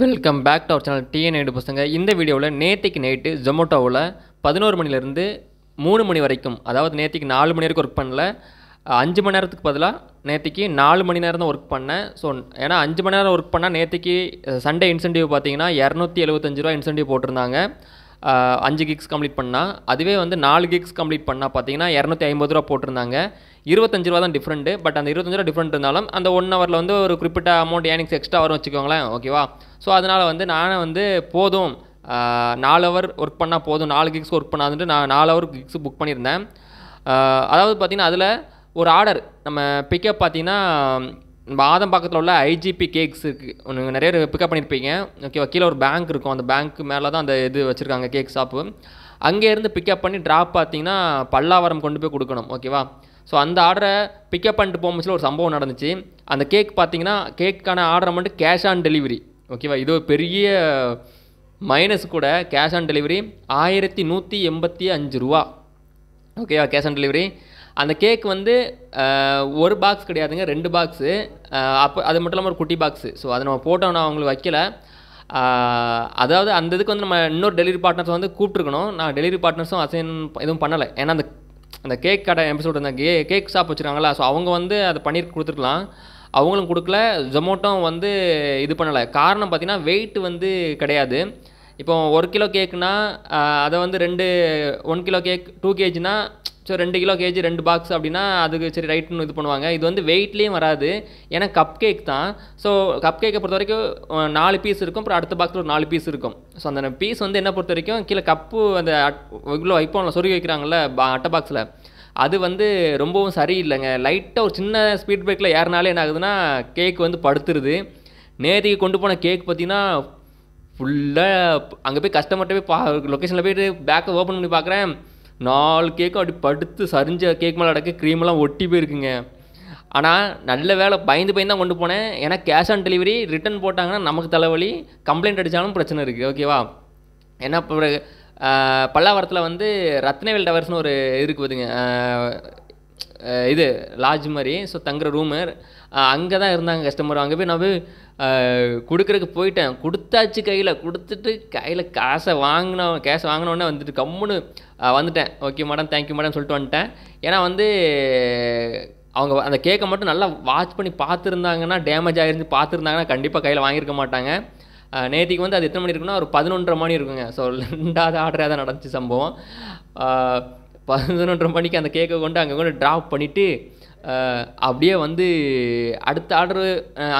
welcome back to our channel TN night பசங்க இந்த வீடியோவில் நேற்றுக்கு நைட்டு ஜொமோட்டோவில் பதினோரு மணிலேருந்து மூணு மணி வரைக்கும் அதாவது நேற்றுக்கு நாலு மணி வரைக்கும் ஒர்க் பண்ணல அஞ்சு மணி நேரத்துக்கு பதிலாக நேற்றுக்கு நாலு மணி நேரம் தான் ஒர்க் பண்ணேன் ஸோ ஏன்னா அஞ்சு மணி நேரம் ஒர்க் பண்ணால் நேற்றுக்கு சண்டே இன்சென்டிவ் பார்த்தீங்கன்னா இரநூத்தி எழுபத்தஞ்சு ரூபா இன்சென்டிவ் போட்டிருந்தாங்க அஞ்சு கிக்ஸ் கம்ப்ளீட் பண்ணால் அதுவே வந்து நாலு கிக்ஸ் கம்ப்ளீட் பண்ணால் பார்த்தீங்கன்னா இரநூத்தி ஐம்பது ரூபா போட்டிருந்தாங்க இருபத்தஞ்சு ரூபா தான் டிஃப்ரெண்ட்டு பட் அந்த இருபத்தஞ்சு ரூபா டிஃப்ரெண்ட் இருந்தாலும் அந்த ஒன் ஹவரில் வந்து ஒரு குறிப்பிட்ட அமௌண்ட் ஏனிங்ஸ் எக்ஸ்ட்ரா வரும் வச்சுக்கோங்களேன் ஓகேவா ஸோ அதனால் வந்து நானும் வந்து போதும் நாலு ஹவர் ஒர்க் பண்ணால் போதும் நாலு கிக்ஸ் ஒர்க் பண்ணாதுன்ட்டு நான் நாலு ஹவர் கிக்ஸ் புக் பண்ணியிருந்தேன் அதாவது பார்த்திங்கன்னா அதில் ஒரு ஆர்டர் நம்ம பிக்கப் பார்த்திங்கன்னா நம்ம பக்கத்தில் உள்ள ஐஜிபி கேக்ஸ் இருக்குது நீங்கள் நிறைய பிக்கப் பண்ணியிருப்பீங்க ஓகேவா கீழே ஒரு பேங்க் இருக்கும் அந்த பேங்க் மேலே தான் அந்த இது வச்சுருக்காங்க கேக் ஷாப்பு அங்கேருந்து பிக்கப் பண்ணி ட்ராப் பார்த்தீங்கன்னா பல்லாவரம் கொண்டு போய் கொடுக்கணும் ஓகேவா ஸோ அந்த ஆர்டரை பிக்கப் பண்ணிட்டு போகும்போது ஒரு சம்பவம் நடந்துச்சு அந்த கேக் பார்த்தீங்கன்னா கேக்கான ஆர்டரை மட்டும் கேஷ் ஆன் டெலிவரி ஓகேவா இது பெரிய மைனஸ் கூட கேஷ் ஆன் டெலிவரி ஆயிரத்தி நூற்றி எண்பத்தி அஞ்சு ரூபா ஓகேவா கேஷ் ஆன் டெலிவரி அந்த கேக் வந்து ஒரு பாக்ஸ் கிடையாதுங்க ரெண்டு பாக்ஸு அப்போ அது மட்டும் இல்லாமல் ஒரு குட்டி பாக்ஸு ஸோ அதை நம்ம போட்டோம் நான் அவங்களுக்கு வைக்கல அதாவது அந்த இதுக்கு வந்து நம்ம இன்னொரு டெலிவரி பார்ட்னர்ஸ் வந்து கூப்பிட்ருக்கணும் நான் டெலிவரி பார்ட்னர்ஸும் அசைன் எதுவும் பண்ணலை ஏன்னா அந்த அந்த கேக் கடை எப்படி சொல்கிறது அந்த கே கேக் ஷாப் வச்சுருக்காங்களா ஸோ அவங்க வந்து அதை பண்ணி கொடுத்துருக்கலாம் அவங்களும் கொடுக்கல ஜொமோட்டோவும் வந்து இது பண்ணலை காரணம் பார்த்திங்கன்னா வெயிட் வந்து கிடையாது இப்போ ஒரு கிலோ கேக்குனா அதை வந்து ரெண்டு ஒன் கிலோ கேக் டூ கேஜினா ஸோ ரெண்டு கிலோ கேஜி ரெண்டு பாக்ஸ் அப்படின்னா அதுக்கு சரி ரைட்னு இது பண்ணுவாங்க இது வந்து வெயிட்லேயும் வராது ஏன்னா கப் கேக் தான் ஸோ கப் கேக்கை பொறுத்த வரைக்கும் நாலு பீஸ் இருக்கும் அப்புறம் அடுத்த பாக்ஸில் ஒரு நாலு பீஸ் இருக்கும் ஸோ அந்த பீஸ் வந்து என்ன பொறுத்த வரைக்கும் கீழே கப்பு அந்த இவ்வளோ வைப்போம் சொருகி வைக்கிறாங்கல்ல அட்டை பாக்ஸில் அது வந்து ரொம்பவும் சரியில்லைங்க லைட்டாக ஒரு சின்ன ஸ்பீட் பிரேக்கில் ஏறினாலே என்ன ஆகுதுன்னா கேக் வந்து படுத்துருது நேற்றுக்கு கொண்டு போன கேக் பார்த்தீங்கன்னா ஃபுல்லாக அங்கே போய் கஸ்டமர்கிட்ட போய் பா லொக்கேஷனில் போய்ட்டு பேக்கை ஓப்பன் பண்ணி பார்க்குறேன் நாலு கேக்கும் அப்படி படுத்து சரிஞ்ச கேக் மேலே அடக்க க்ரீம்லாம் ஒட்டி போயிருக்குங்க ஆனால் நல்ல வேலை பயந்து பயந்து தான் கொண்டு போனேன் ஏன்னா கேஷ் ஆன் டெலிவரி ரிட்டன் போட்டாங்கன்னா நமக்கு தலைவலி கம்ப்ளைண்ட் அடித்தாலும் பிரச்சனை இருக்குது ஓகேவா ஏன்னா பல்லாவரத்தில் வந்து ரத்னவேல் டவர்ஸ்னு ஒரு இருக்கு பார்த்துங்க இது லாட்ஜ் மாதிரி ஸோ தங்குற ரூமு அங்கே தான் இருந்தாங்க கஸ்டமர் அங்கே போய் நான் போய் கொடுக்குறக்கு போயிட்டேன் கொடுத்தாச்சு கையில் கொடுத்துட்டு கையில் காசை வாங்கின கேஷ் வாங்கினோடனே வந்துட்டு கம்முன்னு வந்துட்டேன் ஓகே மேடம் தேங்க்யூ மேடம் சொல்லிட்டு வந்துட்டேன் ஏன்னா வந்து அவங்க அந்த கேக்கை மட்டும் நல்லா வாட்ச் பண்ணி பார்த்துருந்தாங்கன்னா டேமேஜ் ஆகிருந்து பார்த்துருந்தாங்கன்னா கண்டிப்பாக கையில் வாங்கியிருக்க மாட்டாங்க நேற்றுக்கு வந்து அது எத்தனை மணி இருக்குன்னா ஒரு பதினொன்றரை மணி இருக்குங்க ஸோ ரெண்டாவது ஆர்டராக தான் நடந்துச்சு சம்பவம் பதினொன்றரை மணிக்கு அந்த கேக்கை கொண்டு அங்கே கொண்டு ட்ராப் பண்ணிவிட்டு அப்படியே வந்து அடுத்த ஆர்டரு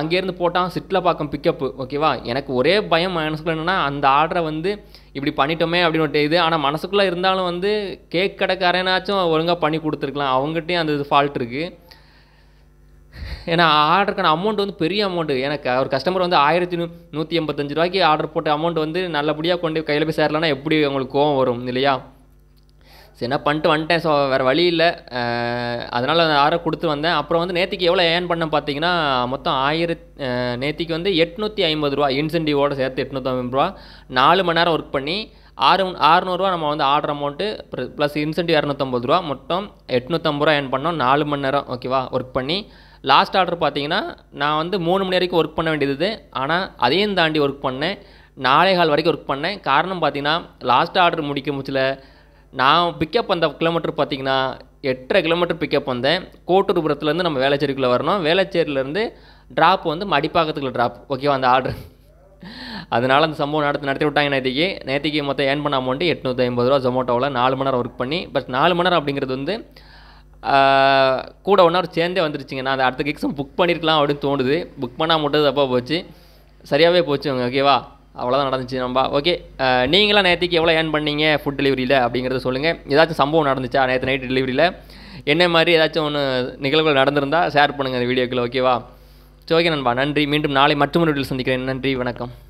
அங்கேருந்து போட்டான் சிட்டில் பார்க்கும் பிக்கப்பு ஓகேவா எனக்கு ஒரே பயம் மனசுக்குள்ள என்னென்னா அந்த ஆர்டரை வந்து இப்படி பண்ணிட்டோமே அப்படின்னு இது ஆனால் மனசுக்குள்ளே இருந்தாலும் வந்து கேக் கடைக்காரனாச்சும் ஒழுங்காக பண்ணி கொடுத்துருக்கலாம் அவங்ககிட்டையும் அந்த இது ஃபால்ட் இருக்குது ஏன்னா ஆர்டருக்கான அமௌண்ட் வந்து பெரிய அமௌண்ட்டு எனக்கு ஒரு கஸ்டமர் வந்து ஆயிரத்தி நூற்றி எண்பத்தஞ்சு ரூபாய்க்கு ஆர்டர் போட்ட அமௌண்ட் வந்து நல்லபடியாக கொண்டு கையில் போய் சேரலனா எப்படி உங்களுக்கு கோவம் வரும் இல்லையா சரி என்ன பண்ணிட்டு வந்துட்டேன் ஸோ வேறு வழி இல்லை அதனால் அந்த ஆர்டர் கொடுத்து வந்தேன் அப்புறம் வந்து நேத்திக்கு எவ்வளோ ஏர்ன் பண்ண பார்த்தீங்கன்னா மொத்தம் ஆயிரத் நேத்திக்கு வந்து எட்நூற்றி ஐம்பது ரூபா இன்சென்டிவோடு சேர்த்து எட்நூற்றி ஐம்பது ரூபா நாலு மணி நேரம் ஒர்க் பண்ணி ஆறு அறுநூறுவா நம்ம வந்து ஆர்டர் அமௌண்ட்டு ப்ளஸ் இன்சென்டிவ் இரநூத்தம்பது ரூபா மொத்தம் எட்நூற்றம்பது ரூபா ஏர்ன் பண்ணோம் நாலு மணி நேரம் ஓகேவா ஒர்க் பண்ணி லாஸ்ட் ஆர்டர் பார்த்தீங்கன்னா நான் வந்து மூணு மணி வரைக்கும் ஒர்க் பண்ண வேண்டியது ஆனால் அதையும் தாண்டி ஒர்க் பண்ணேன் நாளை கால் வரைக்கும் ஒர்க் பண்ணேன் காரணம் பார்த்தீங்கன்னா லாஸ்ட் ஆர்டர் முடிக்க முடியல நான் பிக்கப் வந்த கிலோமீட்டர் பார்த்தீங்கன்னா எட்டரை கிலோமீட்டர் பிக்கப் வந்தேன் கோட்டூர்புரத்துலேருந்து நம்ம வேலைச்சேரிக்குள்ளே வரணும் வேலைச்சேரியிலேருந்து ட்ராப் வந்து மடிப்பாக்கத்துக்குள்ள ட்ராப் ஓகேவா அந்த ஆர்டர் அதனால் அந்த சம்பவம் நடத்தி நடத்தி விட்டாங்க நேற்றுக்கு நேற்றுக்கு மொத்தம் ஏன் பண்ண அமௌண்ட்டு எட்நூற்றி ஐம்பது ரூபா ஜொமோட்டோவில் நாலு மணி நேரம் ஒர்க் பண்ணி பட் நாலு மணி நேரம் அப்படிங்கிறது வந்து கூட ஒன்றும் சேர்ந்தே வந்துருச்சுங்க நான் அந்த அடுத்த கிக்ஸும் புக் பண்ணியிருக்கலாம் அப்படின்னு தோணுது புக் பண்ணால் மட்டும் அப்போ போச்சு சரியாகவே போச்சு ஓகேவா அவ்வளோதான் நடந்துச்சு நம்ப ஓகே நீங்களாம் நேற்றுக்கு எவ்வளோ ஏர்ன் பண்ணீங்க ஃபுட் டெலிவரியில் அப்படிங்கிறத சொல்லுங்கள் ஏதாச்சும் சம்பவம் நடந்துச்சா நேற்று நைட் டெலிவரியில் என்ன மாதிரி ஏதாச்சும் ஒன்று நிகழ்வுகள் நடந்திருந்தால் ஷேர் பண்ணுங்கள் அந்த வீடியோக்கில் ஓகேவா சரி ஓகே நண்பா நன்றி மீண்டும் நாளை மற்றொரு வீட்டில் சந்திக்கிறேன் நன்றி வணக்கம்